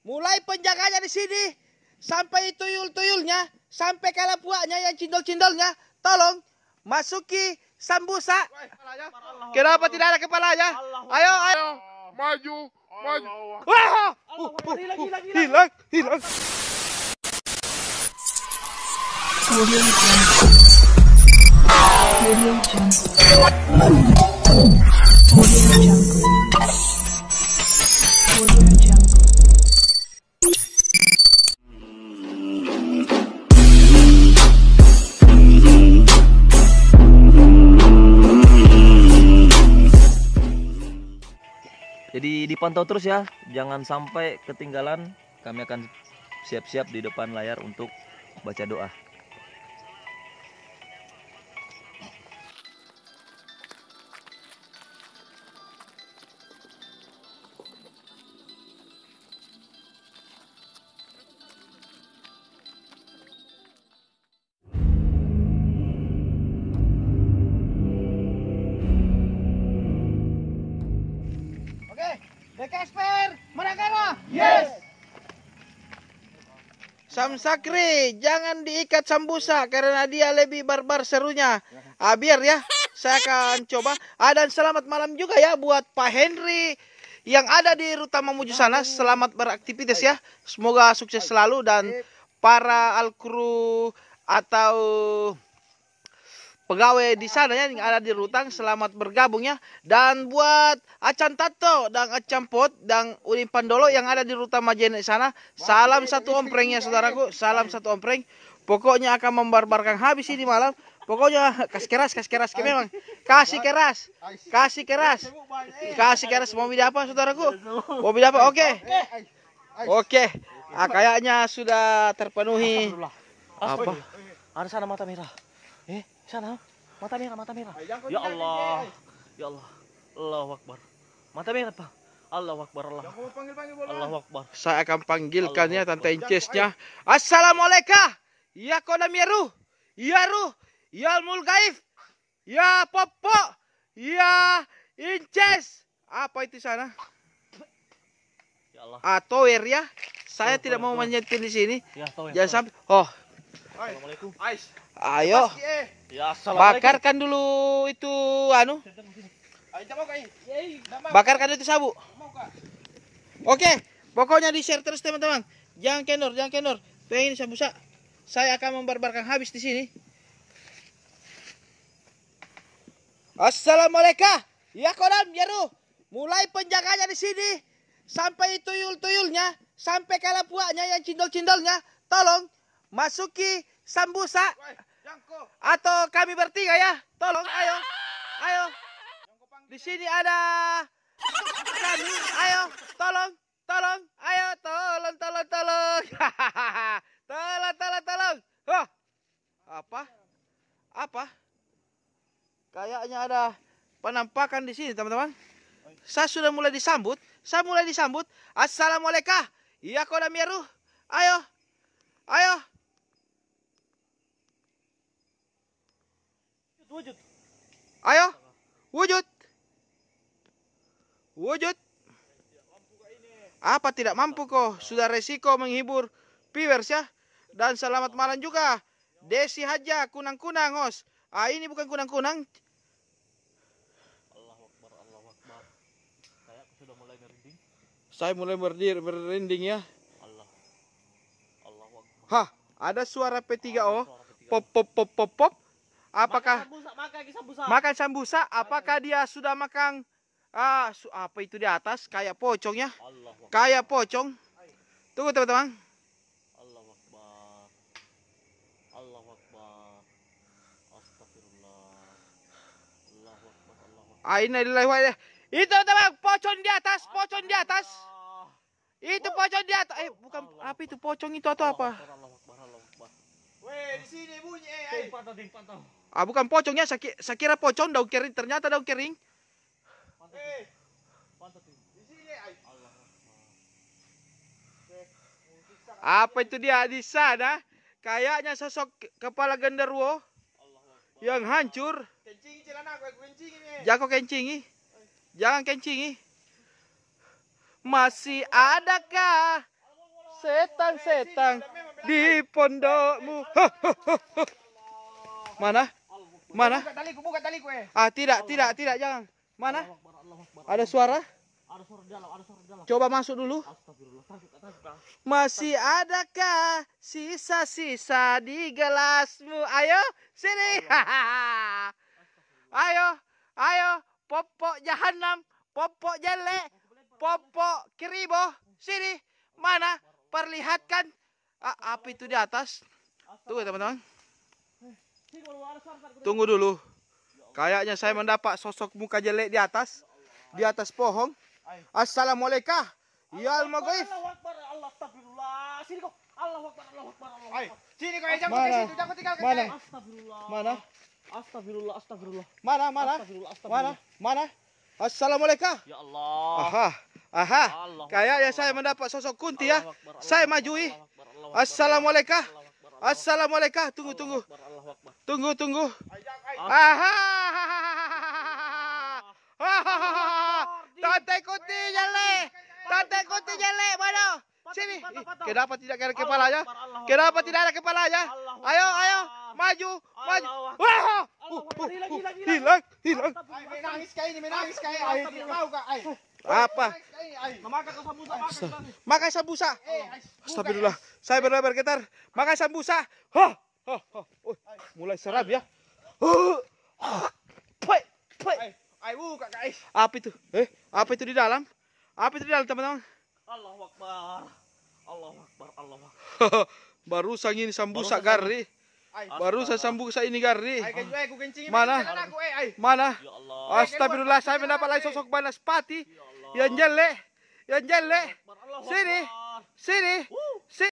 Mulai penjaganya di sini sampai tuyul-tuyulnya, sampai kalapuaknya yang cindol-cindolnya, tolong masuki sambusa. Kenapa tidak ada kepalanya? Ayo, ayo. Maju, maju. Wah! Hilang, hilang, hilang. jadi dipantau terus ya jangan sampai ketinggalan kami akan siap-siap di depan layar untuk baca doa Samsakri, jangan diikat sambusa karena dia lebih barbar serunya. Ah, biar ya, saya akan coba. Ah, dan selamat malam juga ya buat Pak Henry yang ada di rutan Mamuju sana. Selamat beraktivitas ya. Semoga sukses selalu dan para alkru atau pegawai di sana ya, yang ada di Rutang selamat bergabung ya dan buat Acan Tato dan Acan Pot dan Udin Pandolo yang ada di Rutang Majene sana salam satu omprengnya saudaraku salam satu ompreng pokoknya akan membarbarkan habis ini malam pokoknya kas keras kas keras ke memang kasih keras kasih keras kasih keras mau video apa saudaraku mau video apa oke okay. oke okay. nah, kayaknya sudah terpenuhi apa ada sana mata merah eh Sana. Mata merah, mata merah. Ya, ya Allah. Ya Allah. Allah Akbar. Mata merah, Pak. Allah Akbar Allah. Allah Akbar. Saya akan panggilkannya Tante Incesnya. Assalamualaikum. Ya Kodamiru. Ya Ruh. Ya Mulgaif. Ya Popo. Ya Inces. Apa itu sana? Ya Allah. Atau ah, ya. Saya tidak mau menyentuh di sini. Ya, ya sampai. Oh, Assalamualaikum. Ayo. Ya, Bakarkan dulu itu anu. Bakarkan itu sabu. Oke, pokoknya di share terus teman-teman. Jangan kendor, jangan kendor. Pengen sabu sa. Saya akan membarbarkan habis di sini. Assalamualaikum. Ya kodam, ya ruh. Mulai penjaganya di sini sampai tuyul-tuyulnya, sampai kalapuaknya yang cindol-cindolnya. Tolong Masuki Sambusa atau kami bertiga ya. Tolong ayo. Ayo. Di ya. sini ada kami. Ayo, tolong, tolong. Ayo, tolong, tolong, tolong. tolong, tolong, tolong. Huh. Apa? Apa? Kayaknya ada penampakan di sini, teman-teman. Saya sudah mulai disambut. Saya mulai disambut. Assalamualaikum. Iya, kau Ayo. Ayo. Wujud. Ayo. Wujud. Wujud. Apa tidak mampu kok? Sudah resiko menghibur viewers ya. Dan selamat malam juga. Desi Haja kunang-kunang, Os. Ah ini bukan kunang-kunang. Allahu Akbar, Allahu Akbar. Saya sudah mulai merinding. Saya mulai merinding ya. Allah. Allahu Akbar. Hah, ada suara P3O. P3O. Pop pop pop pop pop apakah makan sambusa, apakah dia sudah makan ah su, apa itu di atas kayak pocong ya? Kayak pocong. Tunggu teman-teman. Aina lewat ya. Itu teman-teman, pocong di atas, pocong di atas. Itu pocong di atas. Eh, bukan apa itu pocong itu atau apa? Weh, di sini bunyi eh. Timpa toh, timpa toh. Ah, bukan pocongnya, saya, saya kira pocong daun kering, ternyata daun kering. Pantat. Eh. Pantat. Di sini ai. Allah. Apa itu dia di sana? Kayaknya sosok kepala genderuwo yang hancur. Kencingi celana aku, kencingi. Jago kencingi. Jangan kencingi. Masih adakah setan-setan? di pondokmu. Mana? Mana? Eh. Ah, tidak, tidak, tidak, jangan. Mana? Ada suara? Coba masuk dulu. Masih adakah sisa-sisa di gelasmu? Ayo, sini. Oh, iya. ayo, ayo, popok jahanam, popok jelek, popok keribo. Sini, mana? Perlihatkan Ah, api itu di atas. tunggu ya, teman-teman. Eh, tunggu dulu. Kayaknya saya mendapat sosok muka jelek di atas. Di atas pohon. Assalamualaikum. Ya Al-Maghrib. Sini kok. Allah Akbar, Allah Allah Sini kok, jangan ke situ, jangan tinggal ke Mana? Mana? Astagfirullah, astagfirullah. Mana, mana? Astagfirullah, astagfirullah. Mana? Mana? Assalamualaikum. Ya Allah. Aha. Aha, kayaknya saya mendapat sosok kunti ya. Saya majui. Assalamualaikum. Assalamualaikum. Tunggu, tunggu. Tunggu, tunggu. Ah. Ah. Aha. Tante kunti jelek. Tante kunti jelek. Mana? Sini. Kenapa ya? tidak ada kepala ya? Kenapa tidak ada kepala ya? Ayo, ayo. Maju, maju. Wah! Uh, uh, hilang, hilang, hilang. hilang. Menangis kayak ini, menangis kayak air. Mau gak air? Apa? Makai sambusa. Eh, eh, eh, Astagfirullah. Saya benar bergetar. Makai sambusa. Hah. Oh, oh, oh. Mulai serap ya. Pai, pai. Apa itu? Eh, apa itu di dalam? Apa itu di dalam, teman-teman? Allah Akbar. Ya Allah Akbar, Allah Akbar. Baru sangin sambusa gari. Baru saya saya ini gari. Mana? Mana? Astagfirullah, saya mendapat lagi sosok balas pati. Ya yang jelek yang jelek sini sini sini